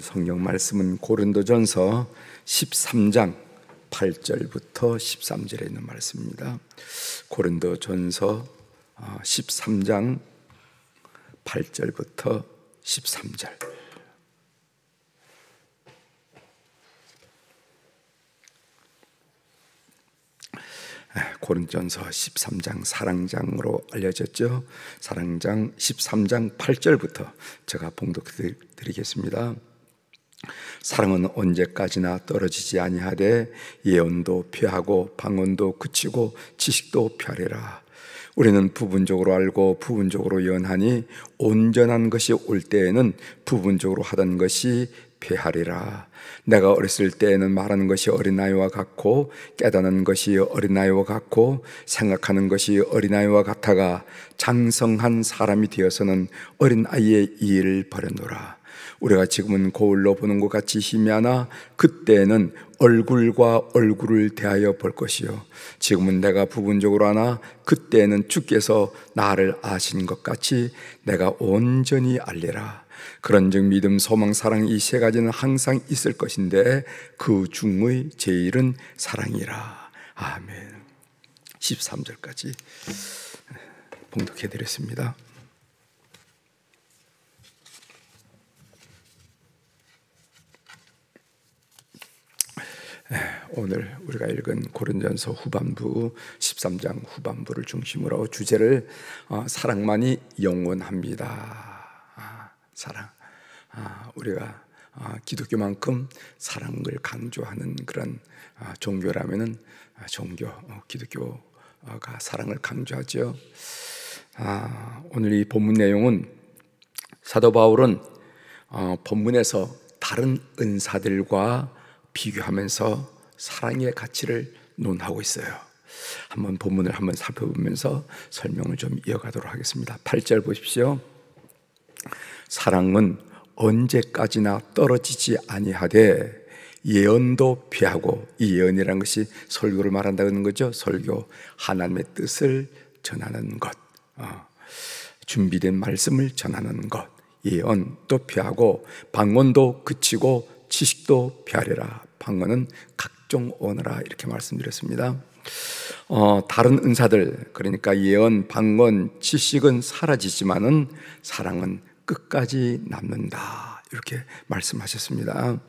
성경 말씀은 고린도전서 13장 8절부터 13절에 있는 말씀입니다. 고린도전서 13장 아, 8절부터 13절. 아, 고린전서 13장 사랑장으로 알려졌죠. 사랑장 13장 8절부터 제가 봉독 드리겠습니다. 사랑은 언제까지나 떨어지지 아니하되 예언도 피하고 방언도 그치고 지식도 피하라 우리는 부분적으로 알고 부분적으로 연하니 온전한 것이 올 때에는 부분적으로 하던 것이 피하리라. 내가 어렸을 때에는 말하는 것이 어린아이와 같고 깨닫는 것이 어린아이와 같고 생각하는 것이 어린아이와 같아가 장성한 사람이 되어서는 어린아이의 일을 벌여려노라 우리가 지금은 거울로 보는 것 같이 희미하나 그때는 얼굴과 얼굴을 대하여 볼 것이요. 지금은 내가 부분적으로 하나 그때는 주께서 나를 아신 것 같이 내가 온전히 알리라. 그런즉 믿음, 소망, 사랑 이 세 가지는 항상 있을 것인데 그 중의 제일은 사랑이라. 아멘. 13절까지 봉독해 드렸습니다. 네, 오늘 우리가 읽은 고린전서 후반부 13장 후반부를 중심으로 주제를 어, 사랑만이 영원합니다. 아, 사랑. 아, 우리가 아, 기독교만큼 사랑을 강조하는 그런 아, 종교라면은 아, 종교 어, 기독교가 사랑을 강조하죠. 아, 오늘 이 본문 내용은 사도 바울은 어, 본문에서 다른 은사들과 비교하면서 사랑의 가치를 논하고 있어요. 한번 본문을 한번 살펴보면서 설명을 좀 이어가도록 하겠습니다. 8절 보십시오. 사랑은 언제까지나 떨어지지 아니하되 예언도 피하고 이 예언이라는 것이 설교를 말한다는 거죠. 설교 하나님의 뜻을 전하는 것, 어. 준비된 말씀을 전하는 것, 예언도 피하고 방언도 그치고 지식도 배하리라. 방언은 각종 언어라 이렇게 말씀드렸습니다. 어, 다른 은사들 그러니까 예언, 방언, 지식은 사라지지만은 사랑은 끝까지 남는다 이렇게 말씀하셨습니다.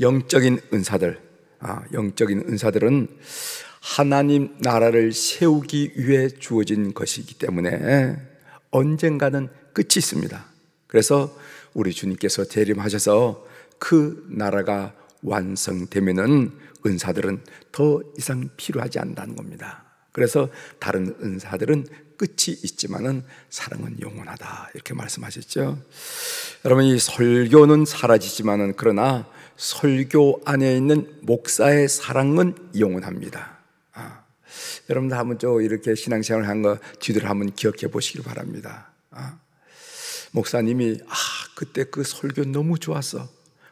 영적인 은사들, 아, 영적인 은사들은 하나님 나라를 세우기 위해 주어진 것이기 때문에 언젠가는 끝이 있습니다. 그래서 우리 주님께서 재림하셔서 그 나라가 완성되면은 은사들은 더 이상 필요하지 않다는 겁니다. 그래서 다른 은사들은 끝이 있지만은 사랑은 영원하다 이렇게 말씀하셨죠. 여러분 이 설교는 사라지지만은 그러나 설교 안에 있는 목사의 사랑은 영원합니다. 아, 여러분들 한번 좀 이렇게 신앙생활 한거 뒤들 한번 기억해 보시길 바랍니다. 아, 목사님이 아 그때 그 설교 너무 좋았어.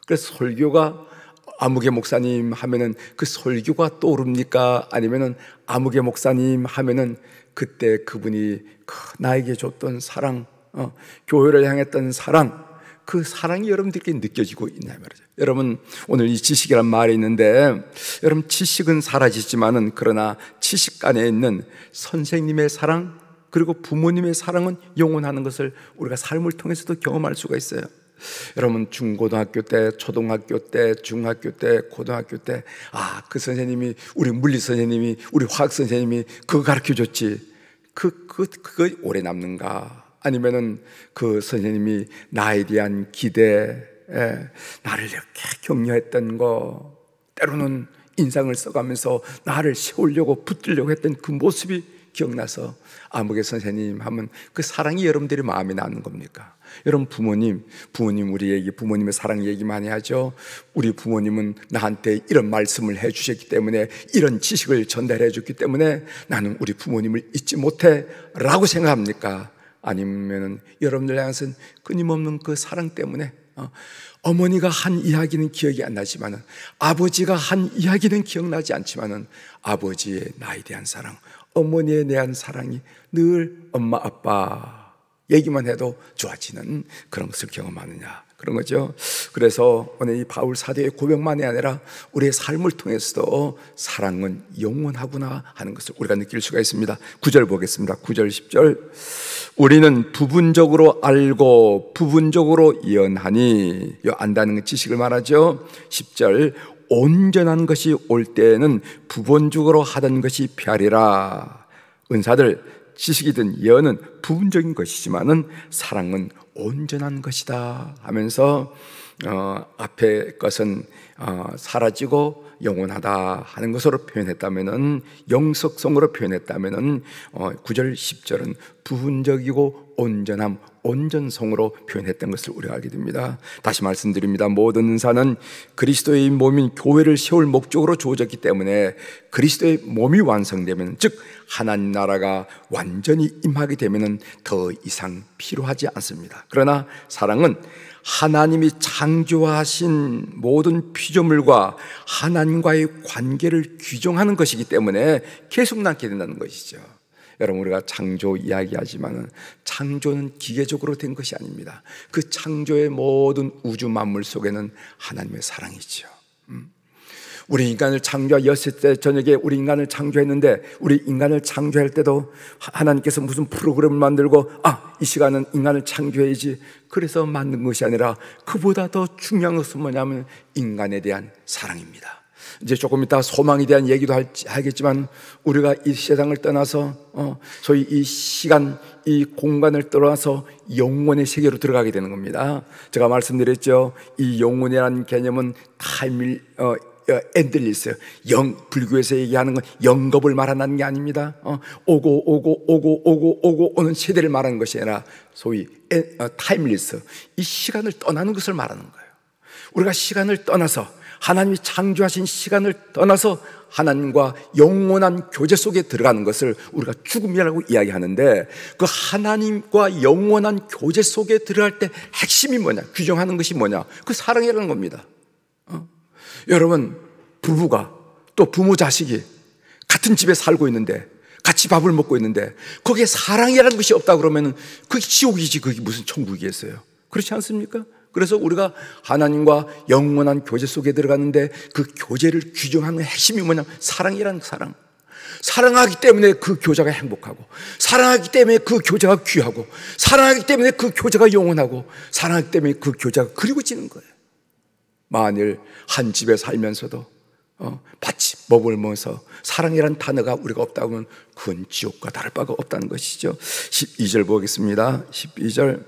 그래서 설교가 아무개 목사님 하면은 그 설교가 떠오릅니까? 아니면은 아무개 목사님 하면은 그때 그분이 그 나에게 줬던 사랑, 어, 교회를 향했던 사랑, 그 사랑이 여러분들께 느껴지고 있냐 말이죠. 여러분 오늘 이 지식이란 말이 있는데 여러분 지식은 사라지지만은 그러나 지식 안에 있는 선생님의 사랑 그리고 부모님의 사랑은 영원하는 것을 우리가 삶을 통해서도 경험할 수가 있어요. 여러분 중고등학교 때, 초등학교 때, 중학교 때, 고등학교 때 아, 그 선생님이 우리 물리 선생님이 우리 화학 선생님이 그거 가르쳐 줬지. 그, 그, 그거 오래 남는가? 아니면은 그 선생님이 나에 대한 기대, 에, 나를 이렇게 격려했던 거, 때로는 인상을 써가면서 나를 세우려고 붙들려고 했던 그 모습이 기억나서 아무개 선생님 하면 그 사랑이 여러분들이 마음에 나는 겁니까? 여러분 부모님, 부모님 우리 얘기, 부모님의 사랑 얘기 많이 하죠. 우리 부모님은 나한테 이런 말씀을 해 주셨기 때문에 이런 지식을 전달해 줬기 때문에 나는 우리 부모님을 잊지 못해라고 생각합니까? 아니면은 여러분들 향해서는 끊임없는 그 사랑 때문에 어, 어머니가 한 이야기는 기억이 안 나지만은 아버지가 한 이야기는 기억나지 않지만은 아버지의 나에 대한 사랑, 어머니에 대한 사랑이 늘 엄마 아빠 얘기만 해도 좋아지는 그런 것을 경험하느냐 그런 거죠. 그래서 오늘 이 바울 사도의 고백만이 아니라 우리의 삶을 통해서도 사랑은 영원하구나 하는 것을 우리가 느낄 수가 있습니다. 구절 보겠습니다. 구절 10절. 우리는 부분적으로 알고 부분적으로 이언하니 안다는 그 지식을 말하죠. 10절 온전한 것이 올 때에는 부본적으로 하던 것이 별이라 은사들, 지식이든 예언은 부분적인 것이지만은 사랑은 온전한 것이다 하면서 어, 앞에 것은 어, 사라지고 영원하다 하는 것으로 표현했다면은 영속성으로 표현했다면은 어, 9절 10절은 부분적이고 온전함 온전성으로 표현했던 것을 우리가 알게 됩니다. 다시 말씀드립니다. 모든 은사는 그리스도의 몸인 교회를 세울 목적으로 주어졌기 때문에 그리스도의 몸이 완성되면 즉 하나님 나라가 완전히 임하게 되면 사랑은 더 이상 필요하지 않습니다. 그러나 사랑은 하나님이 창조하신 모든 피조물과 하나님과의 관계를 규정하는 것이기 때문에 계속 남게 된다는 것이죠. 여러분 우리가 창조 이야기하지만은 창조는 기계적으로 된 것이 아닙니다. 그 창조의 모든 우주 만물 속에는 하나님의 사랑이지요. 우리 인간을 창조하 여섯째 저녁에 우리 인간을 창조했는데 우리 인간을 창조할 때도 하나님께서 무슨 프로그램을 만들고 아, 이 시간은 인간을 창조해야지. 그래서 만든 것이 아니라 그보다 더 중요한 것은 뭐냐면 인간에 대한 사랑입니다. 이제 조금 이따 소망에 대한 얘기도 할, 지 하겠지만 우리가 이 세상을 떠나서 어, 소위 이 시간, 이 공간을 떠나서 영혼의 세계로 들어가게 되는 겁니다. 제가 말씀드렸죠. 이 영혼이라는 개념은 타임, 어, 엔들리스 어, 영, 불교에서 얘기하는 건 영겁을 말하는 게 아닙니다. 어, 오고, 오고, 오고, 오고, 오고, 오는 세대를 말하는 것이 아니라 소위 어, 타임리스. 이 시간을 떠나는 것을 말하는 거예요. 우리가 시간을 떠나서 하나님이 창조하신 시간을 떠나서 하나님과 영원한 교제 속에 들어가는 것을 우리가 죽음이라고 이야기하는데 그 하나님과 영원한 교제 속에 들어갈 때 핵심이 뭐냐? 규정하는 것이 뭐냐? 그 사랑이라는 겁니다. 여러분, 부부가 또 부모 자식이 같은 집에 살고 있는데 같이 밥을 먹고 있는데 거기에 사랑이라는 것이 없다 그러면 그게 지옥이지 그게 무슨 천국이겠어요. 그렇지 않습니까? 그래서 우리가 하나님과 영원한 교제 속에 들어갔는데 그 교제를 규정하는 핵심이 뭐냐면 사랑이라는 사랑. 사랑하기 때문에 그 교자가 행복하고, 사랑하기 때문에 그 교자가 귀하고, 사랑하기 때문에 그 교자가 영원하고, 사랑하기 때문에 그 교자가 그리워지는 거예요. 만일 한 집에 살면서도 어, 같이 머물면서 사랑이란 단어가 우리가 없다면 그건 지옥과 다를 바가 없다는 것이죠. 12절 보겠습니다. 12절.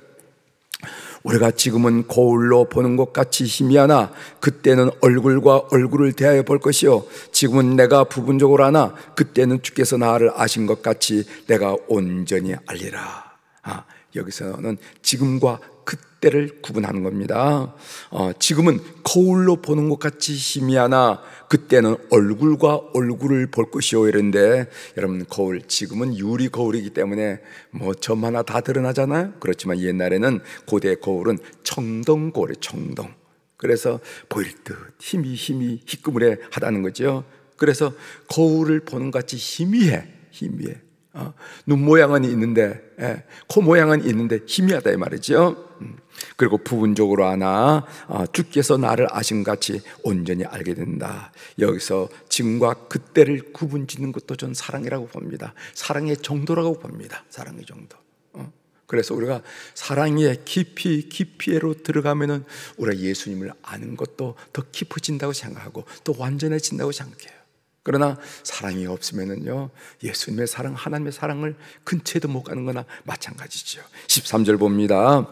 우리가 지금은 거울로 보는 것 같이 희미하나 그때는 얼굴과 얼굴을 대하여 볼 것이요 지금은 내가 부분적으로 하나 그때는 주께서 나를 아신 것 같이 내가 온전히 알리라. 아, 여기서는 지금과 그때를 구분하는 겁니다. 어, 지금은 거울로 보는 것 같이 희미하나 그때는 얼굴과 얼굴을 볼 것이요 이런데 여러분 거울 지금은 유리 거울이기 때문에 뭐점 하나 다 드러나잖아요. 그렇지만 옛날에는 고대 거울은 청동 거울이 청동. 그래서 보일 듯 힘이 힘이 희끄물에 하다는 거죠. 그래서 거울을 보는 같이 희미해 희미해. 어, 눈 모양은 있는데, 예, 코 모양은 있는데 희미하다 이 말이죠. 음, 그리고 부분적으로 하나 어, 주께서 나를 아심 같이 온전히 알게 된다. 여기서 지금과 그때를 구분짓는 것도 전 사랑이라고 봅니다. 사랑의 정도라고 봅니다. 사랑의 정도. 어? 그래서 우리가 사랑의 깊이 깊이로 들어가면은 우리가 예수님을 아는 것도 더 깊어진다고 생각하고 또 완전해진다고 생각해요. 그러나 사랑이 없으면은요, 예수님의 사랑, 하나님의 사랑을 근처에도 못 가는 거나 마찬가지죠. 13절 봅니다.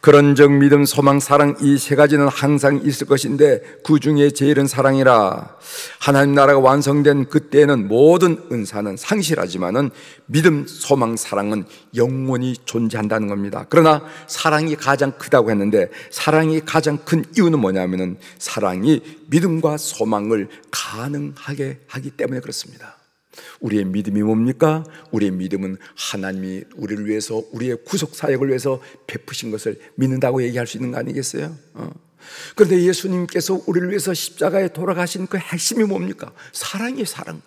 그런 적 믿음, 소망, 사랑 이 세 가지는 항상 있을 것인데 그 중에 제일은 사랑이라. 하나님 나라가 완성된 그때에는 모든 은사는 상실하지만은 믿음, 소망, 사랑은 영원히 존재한다는 겁니다. 그러나 사랑이 가장 크다고 했는데 사랑이 가장 큰 이유는 뭐냐면은 사랑이 믿음과 소망을 가능하게 하기 때문에 그렇습니다. 우리의 믿음이 뭡니까? 우리의 믿음은 하나님이 우리를 위해서 우리의 구속 사역을 위해서 베푸신 것을 믿는다고 얘기할 수 있는 거 아니겠어요? 어. 그런데 예수님께서 우리를 위해서 십자가에 돌아가신 그 핵심이 뭡니까? 사랑이 사랑.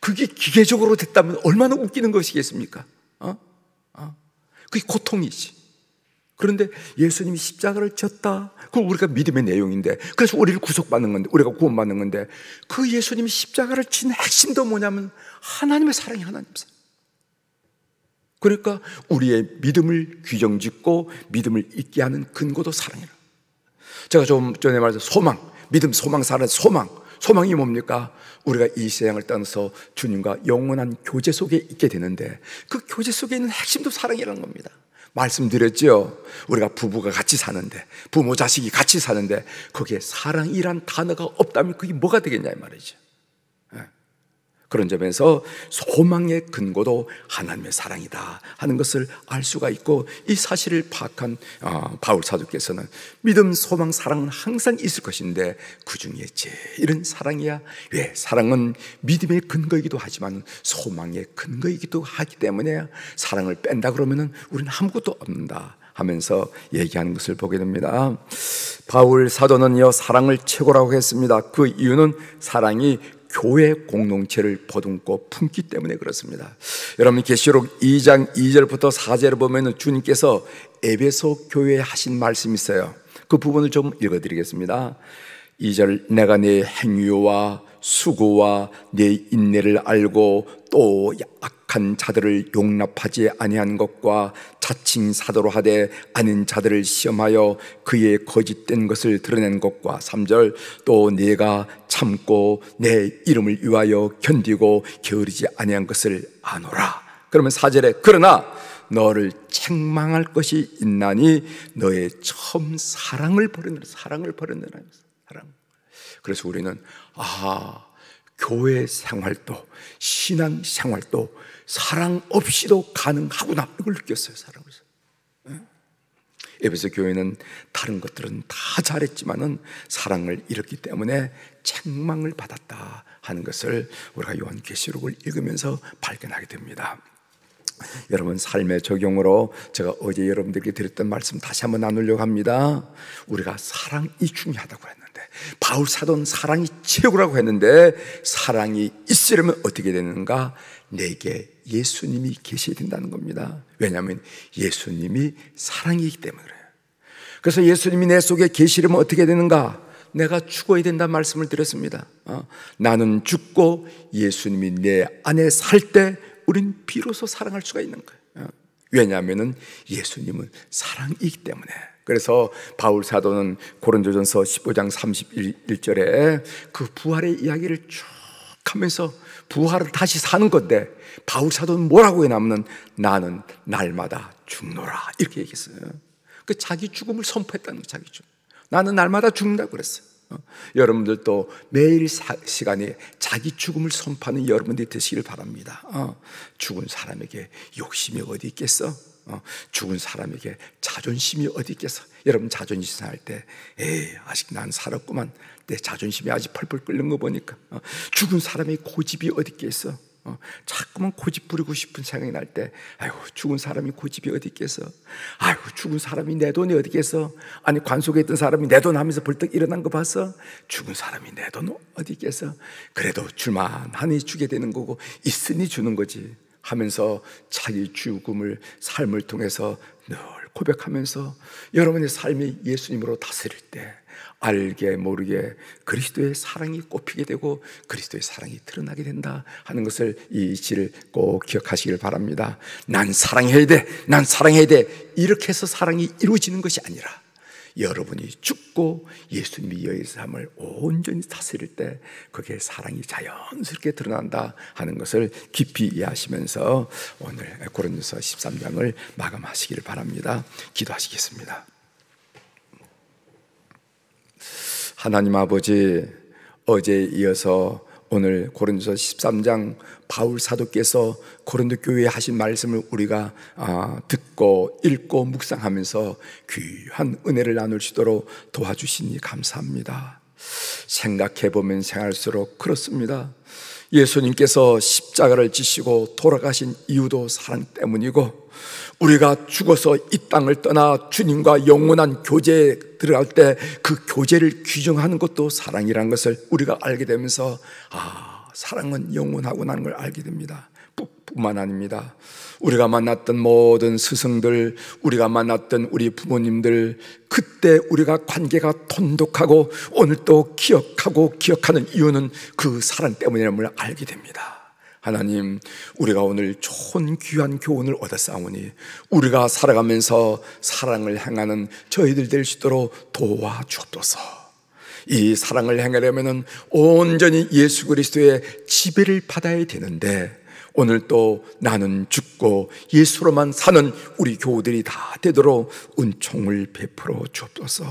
그게 기계적으로 됐다면 얼마나 웃기는 것이겠습니까? 어? 어? 그게 고통이지. 그런데 예수님이 십자가를 쳤다 그걸 우리가 믿음의 내용인데. 그래서 우리를 구속받는 건데, 우리가 구원받는 건데. 그 예수님이 십자가를 친 핵심도 뭐냐면 하나님의 사랑이 하나님 사랑. 그러니까 우리의 믿음을 규정짓고 믿음을 있게 하는 근거도 사랑이라. 제가 좀 전에 말해서 소망, 믿음, 소망, 사랑, 소망. 소망이 뭡니까? 우리가 이 세상을 떠나서 주님과 영원한 교제 속에 있게 되는데 그 교제 속에 있는 핵심도 사랑이라는 겁니다. 말씀드렸죠. 우리가 부부가 같이 사는데, 부모 자식이 같이 사는데, 거기에 사랑이란 단어가 없다면 그게 뭐가 되겠냐 이 말이죠. 그런 점에서 소망의 근거도 하나님의 사랑이다 하는 것을 알 수가 있고 이 사실을 파악한 아, 바울 사도께서는 믿음, 소망, 사랑은 항상 있을 것인데 그 중에 제일은 사랑이야. 왜? 사랑은 믿음의 근거이기도 하지만 소망의 근거이기도 하기 때문에 사랑을 뺀다 그러면은 우리는 아무것도 없는다. 하면서 얘기하는 것을 보게 됩니다. 바울 사도는요, 사랑을 최고라고 했습니다. 그 이유는 사랑이 교회 공동체를 보듬고 품기 때문에 그렇습니다. 여러분 계시록 2장 2절부터 4절을 보면 주님께서 에베소 교회에 하신 말씀이 있어요. 그 부분을 좀 읽어드리겠습니다. 2절 내가 내 행위와 수고와 내 인내를 알고 또약 악한 자들을 용납하지 아니한 것과 자칭 사도로 하되 아닌 자들을 시험하여 그의 거짓된 것을 드러낸 것과 3절 또네가 참고 내 이름을 위하여 견디고 게으르지 아니한 것을 아노라 그러면 4절에 그러나 너를 책망할 것이 있나니 너의 처음 사랑을 버렸느라 사랑을 버렸느라 사랑 그래서 우리는 아 교회 생활도 신앙 생활도 사랑 없이도 가능하구나 이걸 느꼈어요 사랑에서 예? 에베소 교회는 다른 것들은 다 잘했지만은 사랑을 잃었기 때문에 책망을 받았다 하는 것을 우리가 요한계시록을 읽으면서 발견하게 됩니다. 여러분 삶의 적용으로 제가 어제 여러분들께 드렸던 말씀 다시 한번 나누려고 합니다. 우리가 사랑이 중요하다고 했는데 바울 사도는 사랑이 최고라고 했는데 사랑이 있으려면 어떻게 되는가? 내게 예수님이 계셔야 된다는 겁니다. 왜냐하면 예수님이 사랑이기 때문에 요 그래서 예수님이 내 속에 계시려면 어떻게 되는가? 내가 죽어야 된다 말씀을 드렸습니다. 어? 나는 죽고 예수님이 내 안에 살 때 우린 비로소 사랑할 수가 있는 거예요. 어? 왜냐하면 예수님은 사랑이기 때문에. 그래서 바울 사도는 고린도전서 15장 31절에 그 부활의 이야기를 쭉 하면서 부활을 다시 사는 건데 바울 사도는 뭐라고 해놨는 나는 날마다 죽노라 이렇게 얘기했어요. 그 자기 죽음을 선포했다는 거 자기 죽. 나는 날마다 죽는다 그랬어요. 어? 여러분들도 매일 사, 시간에 자기 죽음을 선포하는 여러분들이 되시길 바랍니다. 어, 죽은 사람에게 욕심이 어디 있겠어? 어, 죽은 사람에게 자존심이 어디 있겠어? 여러분 자존심 상 때, 에이 아직 난 살았구만. 내 자존심이 아직 펄펄 끓는 거 보니까 어, 죽은 사람의 고집이 어디 있겠어? 어, 자꾸만 고집 부리고 싶은 생각이 날 때, 아이고, 죽은 사람이 고집이 어디 있겠어? 아이고, 죽은 사람이 내 돈이 어디 있겠어? 아니, 관속에 있던 사람이 내 돈 하면서 벌떡 일어난 거 봤어? 죽은 사람이 내 돈 어디 있겠어? 그래도 줄만하니 주게 되는 거고, 있으니 주는 거지. 하면서 자기 죽음을 삶을 통해서 늘 고백하면서 여러분의 삶이 예수님으로 다스릴 때 알게 모르게 그리스도의 사랑이 꽃피게 되고 그리스도의 사랑이 드러나게 된다 하는 것을 이 이치를 꼭 기억하시길 바랍니다. 난 사랑해야 돼. 난 사랑해야 돼. 이렇게 해서 사랑이 이루어지는 것이 아니라 여러분이 죽고 예수님이 여의 삶을 온전히 다스릴 때 그게 사랑이 자연스럽게 드러난다 하는 것을 깊이 이해하시면서 오늘 고린도서 13장을 마감하시기를 바랍니다. 기도하시겠습니다. 하나님 아버지 어제에 이어서 오늘 고린도서 13장 바울 사도께서 고린도 교회에 하신 말씀을 우리가 아, 듣고 읽고 묵상하면서 귀한 은혜를 나눌 수 있도록 도와주시니 감사합니다. 생각해 보면 생할수록 그렇습니다. 예수님께서 십자가를 지시고 돌아가신 이유도 사랑 때문이고 우리가 죽어서 이 땅을 떠나 주님과 영원한 교제에 들어갈 때 그 교제를 규정하는 것도 사랑이라는 것을 우리가 알게 되면서 아, 사랑은 영원하고나는 걸 알게 됩니다. 뿐만 아닙니다. 우리가 만났던 모든 스승들, 우리가 만났던 우리 부모님들, 그때 우리가 관계가 돈독하고 오늘도 기억하고 기억하는 이유는 그 사랑 때문이라는 걸 알게 됩니다. 하나님, 우리가 오늘 좋은 귀한 교훈을 얻었사오니 우리가 살아가면서 사랑을 행하는 저희들 될 수 있도록 도와주옵소서. 이 사랑을 행하려면 온전히 예수 그리스도의 지배를 받아야 되는데 오늘 또 나는 죽고 예수로만 사는 우리 교우들이 다 되도록 은총을 베풀어 주옵소서.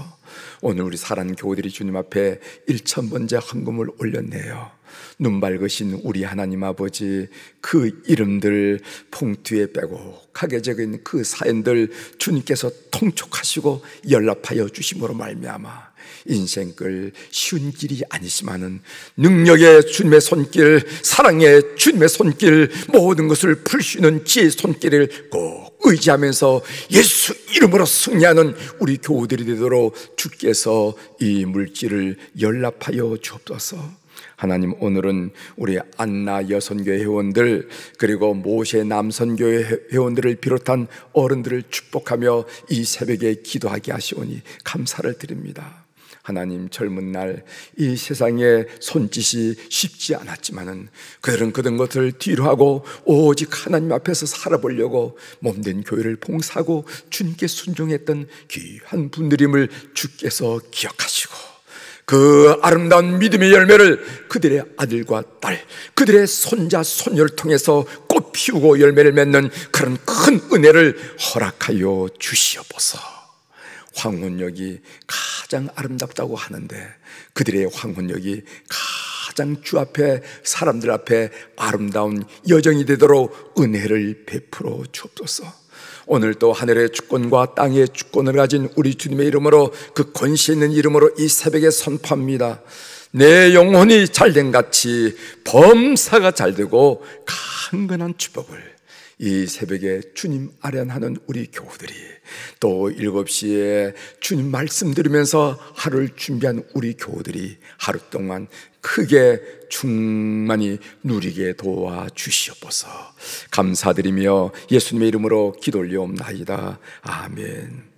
오늘 우리 사랑 교우들이 주님 앞에 1천번째 헌금을 올렸네요. 눈밝으신 우리 하나님 아버지 그 이름들 봉투에 빼곡하게 적은 그 사연들 주님께서 통촉하시고 연락하여 주심으로 말미암아 인생길 쉬운 길이 아니지만은 능력의 주님의 손길, 사랑의 주님의 손길, 모든 것을 풀 수 있는 지혜의 손길을 꼭 의지하면서 예수 이름으로 승리하는 우리 교우들이 되도록 주께서 이 물질을 연락하여 주옵소서. 하나님 오늘은 우리 안나 여선교회 회원들 그리고 모세 남선교회 회원들을 비롯한 어른들을 축복하며 이 새벽에 기도하게 하시오니 감사를 드립니다. 하나님 젊은 날 이 세상의 손짓이 쉽지 않았지만은 그들은 그런 것을 뒤로 하고 오직 하나님 앞에서 살아보려고 몸된 교회를 봉사하고 주님께 순종했던 귀한 분들임을 주께서 기억하시고 그 아름다운 믿음의 열매를 그들의 아들과 딸, 그들의 손자, 손녀를 통해서 꽃 피우고 열매를 맺는 그런 큰 은혜를 허락하여 주시옵소서. 황혼역이 가장 아름답다고 하는데 그들의 황혼역이 가장 주 앞에 사람들 앞에 아름다운 여정이 되도록 은혜를 베풀어 주옵소서. 오늘 도 하늘의 주권과 땅의 주권을 가진 우리 주님의 이름으로 그 권세 있는 이름으로 이 새벽에 선포합니다. 내 영혼이 잘된 같이 범사가 잘 되고 강건한 축복을 이 새벽에 주님 아련하는 우리 교우들이 또 7시에 주님 말씀 들으면서 하루를 준비한 우리 교우들이 하루 동안 크게 충만히 누리게 도와 주시옵소서. 감사드리며 예수님의 이름으로 기도 올리옵나이다. 아멘.